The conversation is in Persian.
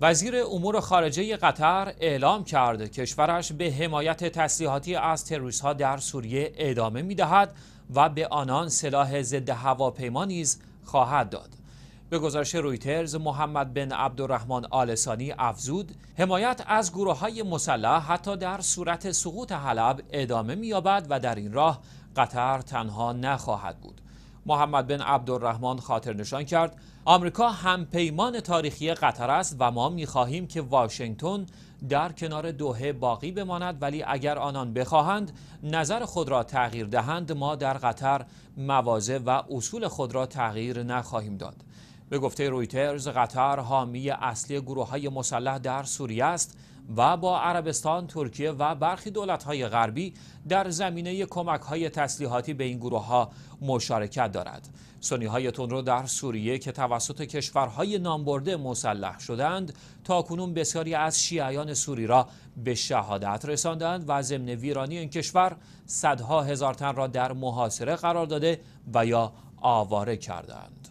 وزیر امور خارجه قطر اعلام کرد کشورش به حمایت تسلیحاتی از تروریست ها در سوریه ادامه می دهد و به آنان سلاح ضد هواپیما نیز خواهد داد. به گزارش رویترز محمد بن عبدالرحمن آلسانی افزود حمایت از گروه های مسلح حتی در صورت سقوط حلب ادامه یابد و در این راه قطر تنها نخواهد بود. محمد بن عبدالرحمن خاطر نشان کرد آمریکا همپیمان تاریخی قطر است و ما میخواهیم که واشنگتن در کنار دوهه باقی بماند ولی اگر آنان بخواهند نظر خود را تغییر دهند ما در قطر موازه و اصول خود را تغییر نخواهیم داد به گفته رویترز قطر حامی اصلی گروه های مسلح در سوریه است و با عربستان، ترکیه و برخی دولت های غربی در زمینه کمک های تسلیحاتی به این گروه ها مشارکت دارد. سنی های تندرو در سوریه که توسط کشورهای نامبرده مسلح شدند تا کنون بسیاری از شیعیان سوری را به شهادت رساندند و ضمن ویرانی این کشور صدها هزار تن را در محاصره قرار داده و یا آواره کردند.